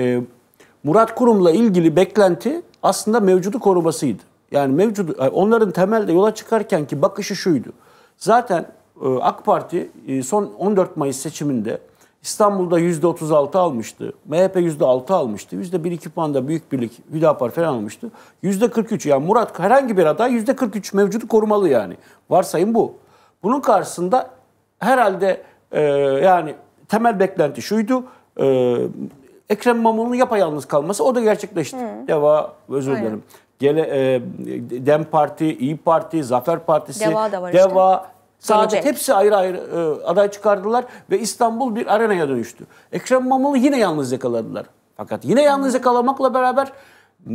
e, Murat Kurum'la ilgili beklenti aslında mevcudu korumasıydı. Yani mevcudu, onların temelde yola çıkarken ki bakışı şuydu. Zaten e, AK Parti e, son 14 Mayıs seçiminde İstanbul'da %36 almıştı. MHP %6 almıştı. %1-2 puanda Büyük Birlik, Hüdapar falan almıştı. %43 yani Murat herhangi bir aday %43 mevcudu korumalı yani. Varsayım bu. Bunun karşısında herhalde e, yani temel beklenti şuydu. E, Ekrem İmamoğlu'nun yapayalnız kalması o da gerçekleşti. Hı. Deva, özür dilerim. Gele, e, Dem Parti, İyi Parti, Zafer Partisi, Deva, da var Deva işte. Saadet hepsi ayrı ayrı e, aday çıkardılar ve İstanbul bir arenaya dönüştü. Ekrem İmamoğlu yine yalnız yakaladılar. Fakat yine yalnız yakalamakla beraber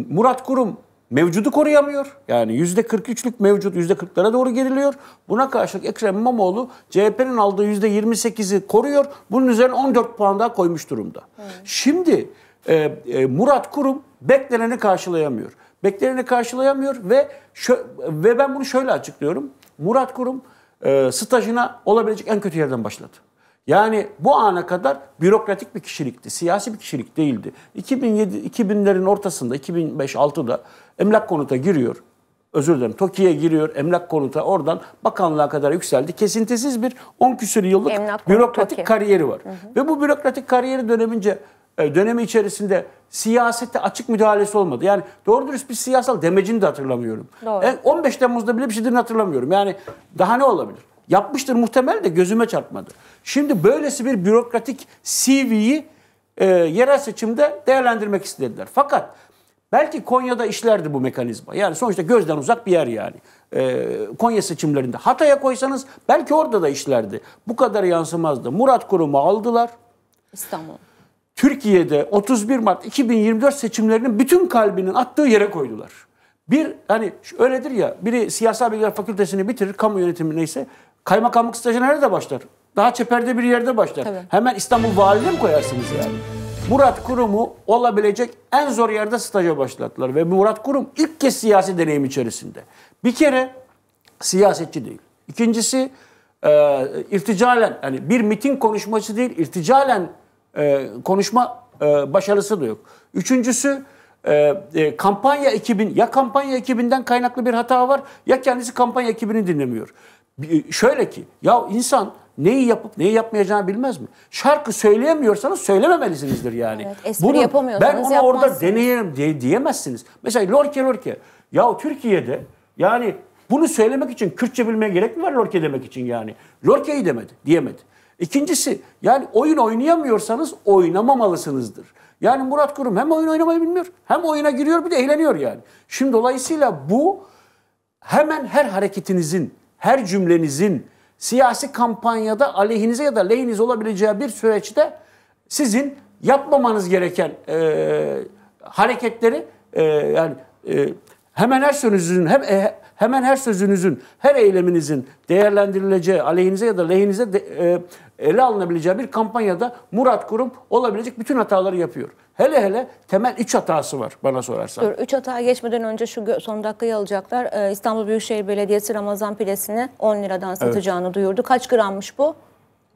Murat Kurum mevcudu koruyamıyor. Yani %43'lük mevcut %40'lara doğru geriliyor. Buna karşılık Ekrem İmamoğlu CHP'nin aldığı %28'i koruyor. Bunun üzerine 14 puan daha koymuş durumda. Evet. Şimdi e, e, Murat Kurum bekleneni karşılayamıyor. Bekleneni karşılayamıyor ve şö- ve ben bunu şöyle açıklıyorum. Murat Kurum e, stajına olabilecek en kötü yerden başladı. Yani bu ana kadar bürokratik bir kişilikti, siyasi bir kişilik değildi. 2007 2000'lerin ortasında 2005-6'da emlak konuta giriyor. Özür dilerim. TOKİ'ye giriyor, emlak konuta oradan bakanlığa kadar yükseldi. Kesintisiz bir 10 küsür yıllık emlak bürokratik konut, kariyeri var. Hı hı. Ve bu bürokratik kariyeri dönemince e, dönemi içerisinde siyasette açık müdahalesi olmadı. Yani doğru dürüst bir siyasal demecini de hatırlamıyorum. Doğru. 15 e, Temmuz'da bile bir şeyden hatırlamıyorum. Yani daha ne olabilir? Yapmıştır muhtemel de gözüme çarpmadı. Şimdi böylesi bir bürokratik CV'yi e, yerel seçimde değerlendirmek istediler. Fakat belki Konya'da işlerdi bu mekanizma. Yani sonuçta gözden uzak bir yer yani. E, Konya seçimlerinde. Hatay'a koysanız belki orada da işlerdi. Bu kadar yansımazdı. Murat Kurum'u aldılar. İstanbul. Türkiye'de 31 Mart 2024 seçimlerinin bütün kalbinin attığı yere koydular. Bir hani öyledir ya biri siyasal bilgiler fakültesini bitirir kamu yönetimi neyse Kaymakamlık stajı nerede başlar? Daha çeperde bir yerde başlar. Tabii. Hemen İstanbul Valiliği mi koyarsınız yani? Murat Kurum'u olabilecek en zor yerde staja başlattılar. Ve Murat Kurum ilk kez siyasi deneyim içerisinde. Bir kere siyasetçi değil. İkincisi e, irticalen, yani bir miting konuşması değil, irticalen e, konuşma e, başarısı da yok. Üçüncüsü e, e, kampanya ekibin, ya kampanya ekibinden kaynaklı bir hata var ya kendisi kampanya ekibini dinlemiyor. E, şöyle ki ya insan neyi yapıp neyi yapmayacağını bilmez mi? Şarkı söyleyemiyorsanız söylememelisinizdir yani. Evet, espri Bunu, yapamıyorsanız Ben onu orada deneyelim diye, diyemezsiniz. Mesela lorke lorke. Ya Türkiye'de yani bunu söylemek için Kürtçe bilmeye gerek mi var lorke demek için yani? Lorke'yi demedi, diyemedi. İkincisi yani oyun oynayamıyorsanız oynamamalısınızdır. Yani Murat Kurum hem oyun oynamayı bilmiyor hem oyuna giriyor bir de eğleniyor yani. Şimdi dolayısıyla bu hemen her hareketinizin her cümlenizin siyasi kampanyada aleyhinize ya da lehinize olabileceği bir süreçte sizin yapmamanız gereken e, hareketleri e, yani e, hemen her sözünüzün hem e, hemen her sözünüzün, her eyleminizin değerlendirileceği, aleyhinize ya da lehinize de, e, ele alınabileceği bir kampanyada Murat Kurum olabilecek bütün hataları yapıyor. Hele hele temel üç hatası var bana sorarsan. Dur, üç hata geçmeden önce şu son dakikayı alacaklar. Ee, İstanbul Büyükşehir Belediyesi Ramazan pidesini 10 liradan satacağını evet. duyurdu. Kaç grammış bu?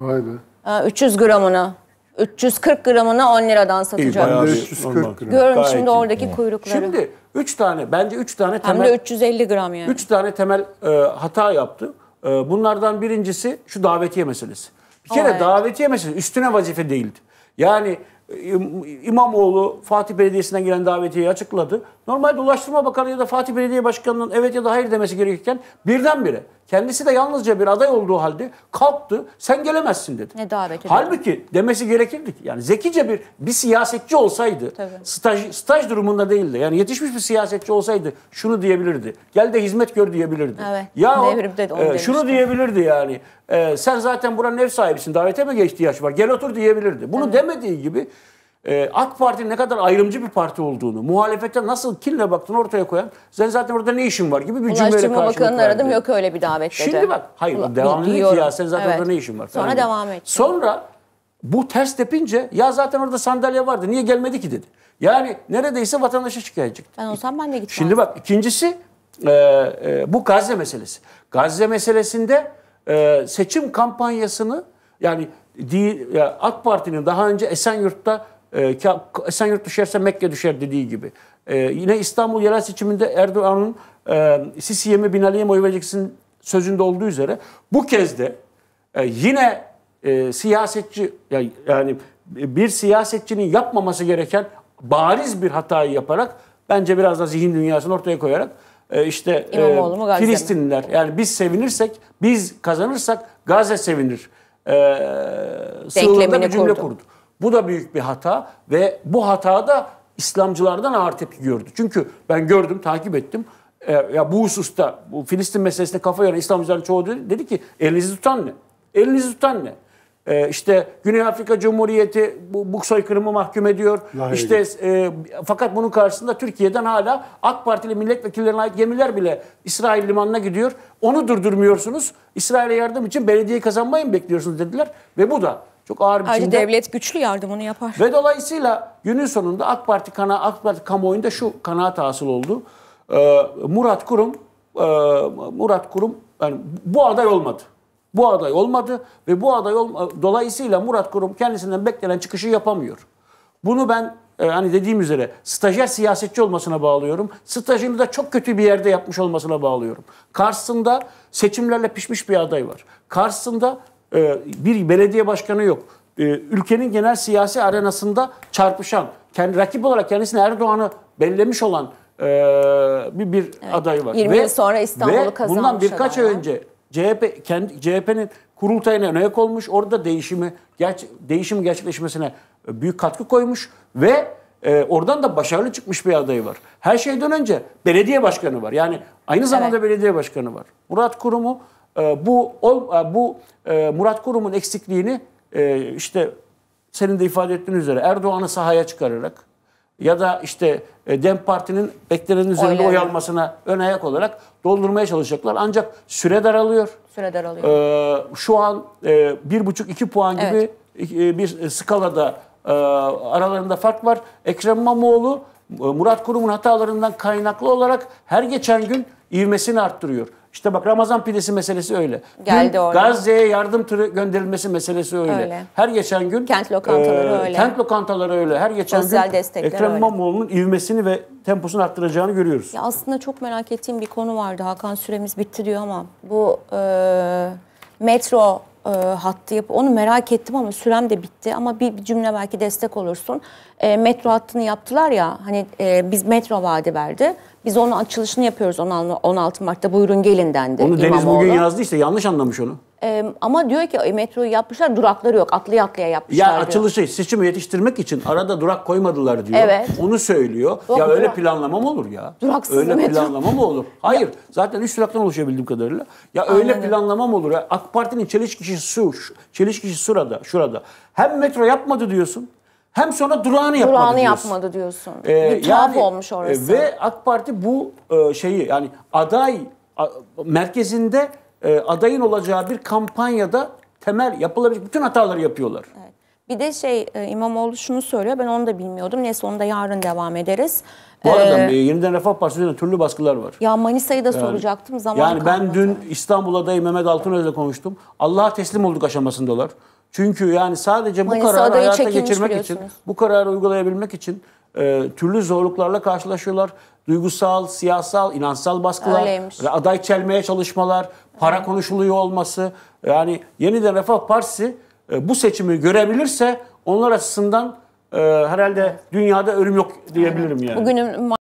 Vay be. Ee, 300 gramını. 340 gramını 10 liradan satacak. 340 gram. Görün Gayet şimdi oradaki kuyrukları. Şimdi Üç tane, bence üç tane temel... Hem de 350 gram yani. Üç tane temel e, hata yaptı. E, bunlardan birincisi şu davetiye meselesi. Bir kere evet. davetiye meselesi üstüne vazife değildi. Yani e, İmamoğlu Fatih Belediyesi'nden gelen davetiyeyi açıkladı. Normalde Ulaştırma Bakanı ya da Fatih Belediye Başkanı'nın evet ya da hayır demesi gerekirken birdenbire Kendisi de yalnızca bir aday olduğu halde kalktı. Sen gelemezsin dedi. Ne davet Halbuki demesi gerekirdi ki. Yani zekice bir bir siyasetçi olsaydı Tabii. staj staj durumunda değildi. Yani yetişmiş bir siyasetçi olsaydı şunu diyebilirdi. Gel de hizmet gör diyebilirdi. Evet. Ya o, dedi, e, şunu diyebilirdi yani. E, sen zaten buranın ev sahibisin. Davete mi ihtiyaç var? Gel otur diyebilirdi. Bunu evet. demediği gibi ee, AK Parti ne kadar ayrımcı bir parti olduğunu, muhalefete nasıl kinle baktığını ortaya koyan sen zaten orada ne işin var gibi bir cümleyle karşılık Bakanı'nı verdi. aradım yok öyle bir davet dedi. Şimdi bak hayır devamlı ki ya sen zaten evet. orada ne işin var. Sonra yani. devam et. Sonra bu ters tepince ya zaten orada sandalye vardı niye gelmedi ki dedi. Yani neredeyse vatandaşa şikayetçi. Ben olsam ben de gitmem. Şimdi bak ikincisi e, e, bu Gazze meselesi. Gazze meselesinde e, seçim kampanyasını yani değil, AK Parti'nin daha önce Esenyurt'ta ee, Esenyurt düşerse Mekke düşer dediği gibi. Ee, yine İstanbul yerel seçiminde Erdoğan'ın e, Sisi'ye mi Binali'ye mi oy vereceksin sözünde olduğu üzere bu kez de e, yine e, siyasetçi yani, bir siyasetçinin yapmaması gereken bariz bir hatayı yaparak bence biraz da zihin dünyasını ortaya koyarak işte e, Filistinliler yani biz sevinirsek biz kazanırsak Gazze sevinir e, sığlığında bir cümle kurdu. kurdu. Bu da büyük bir hata ve bu hatada İslamcılardan ağır tepki gördü. Çünkü ben gördüm, takip ettim. E, ya bu hususta, bu Filistin meselesine kafa yoran İslamcıların çoğu dedi, dedi ki elinizi tutan ne? Elinizi tutan ne? E, işte Güney Afrika Cumhuriyeti bu, bu soykırımı mahkum ediyor. Lahey. İşte e, fakat bunun karşısında Türkiye'den hala AK Partili milletvekillerine ait gemiler bile İsrail limanına gidiyor. Onu durdurmuyorsunuz. İsrail'e yardım için belediye kazanmayı mı bekliyorsunuz dediler ve bu da çok ağır biçimde. Ayrıca devlet güçlü yardımını yapar. Ve dolayısıyla günün sonunda AK Parti, kana, AK Parti kamuoyunda şu kanaat hasıl oldu. Ee, Murat Kurum e, Murat Kurum yani bu aday olmadı. Bu aday olmadı ve bu aday olma, dolayısıyla Murat Kurum kendisinden beklenen çıkışı yapamıyor. Bunu ben e, hani dediğim üzere stajyer siyasetçi olmasına bağlıyorum. Stajını da çok kötü bir yerde yapmış olmasına bağlıyorum. Karşısında seçimlerle pişmiş bir aday var. Karşısında ee, bir belediye başkanı yok. Ee, ülkenin genel siyasi arenasında çarpışan, kendi rakip olarak kendisini Erdoğan'ı bellemiş olan ee, bir bir evet. aday var. 20 ve, yıl sonra İstanbul'u kazanmış. Bundan birkaç ay önce CHP kendi CHP'nin kurultayına önek olmuş. Orada değişimi gerç, değişim gerçekleşmesine büyük katkı koymuş ve e, oradan da başarılı çıkmış bir adayı var. Her şeyden önce belediye başkanı var. Yani aynı zamanda evet. belediye başkanı var. Murat Kurum'u ee, bu e, bu e, Murat Kurum'un eksikliğini e, işte senin de ifade ettiğin üzere Erdoğan'ı sahaya çıkararak ya da işte Dem Parti'nin beklenenin üzerinde oy almasına ön ayak olarak doldurmaya çalışacaklar. Ancak süre daralıyor. Süre daralıyor. Ee, şu an bir buçuk iki puan gibi evet. bir skalada aralarında fark var. Ekrem İmamoğlu Murat Kurum'un hatalarından kaynaklı olarak her geçen gün ivmesini arttırıyor. İşte bak Ramazan pidesi meselesi öyle. Geldi oraya. Gazze'ye yardım türü gönderilmesi meselesi öyle. öyle. Her geçen gün kent lokantaları e, öyle. Kent lokantaları öyle. Her geçen Sosyal gün Ekrem İmamoğlu'nun ivmesini ve temposunu arttıracağını görüyoruz. Ya aslında çok merak ettiğim bir konu vardı. Hakan süremiz bitti diyor ama bu e, metro e, hattı yapı. Onu merak ettim ama sürem de bitti ama bir, bir cümle belki destek olursun. E, metro hattını yaptılar ya hani e, biz metro vaadi verdi. Biz onun açılışını yapıyoruz 16 Mart'ta buyurun gelin dendi. Onu İmamoğlu. Deniz bugün yazdı işte yanlış anlamış onu. Ee, ama diyor ki metro yapmışlar durakları yok. Atlıya atlıya yapmışlar Ya diyor. açılışı seçimi yetiştirmek için arada durak koymadılar diyor. Evet. Onu söylüyor. Yok, ya durak. öyle planlama mı olur ya? Duraksız öyle metro. planlama mı olur? Hayır. Ya. Zaten üç duraktan oluşuyor bildiğim kadarıyla. Ya Aynen. öyle planlama mı olur? Ya? AK Parti'nin çelişkisi su, çelişkisi şurada, şurada. Hem metro yapmadı diyorsun. Hem sonra durağını yapmadı durağını diyorsun. yapmadı diyorsun. Ee, Bir yani, olmuş orası. E, ve AK Parti bu e, şeyi yani aday merkezinde e, adayın olacağı bir kampanyada temel yapılabilecek bütün hataları yapıyorlar. Evet. Bir de şey e, İmamoğlu şunu söylüyor ben onu da bilmiyordum. Neyse onu da yarın devam ederiz. Bu arada ee, yeniden Refah Partisi'nde türlü baskılar var. Ya Manisa'yı da yani, soracaktım zaman Yani kalmadı. ben dün İstanbul adayı Mehmet Altınöz'le konuştum. Allah'a teslim olduk aşamasındalar. Çünkü yani sadece bu Manisa kararı hayata geçirmek için, bu kararı uygulayabilmek için e, türlü zorluklarla karşılaşıyorlar. Duygusal, siyasal, inansal baskılar, Öyleymiş. aday çelmeye çalışmalar, para evet. konuşuluyor olması. Yani yeniden Refah Partisi e, bu seçimi görebilirse onlar açısından e, herhalde dünyada ölüm yok diyebilirim yani. Bugünün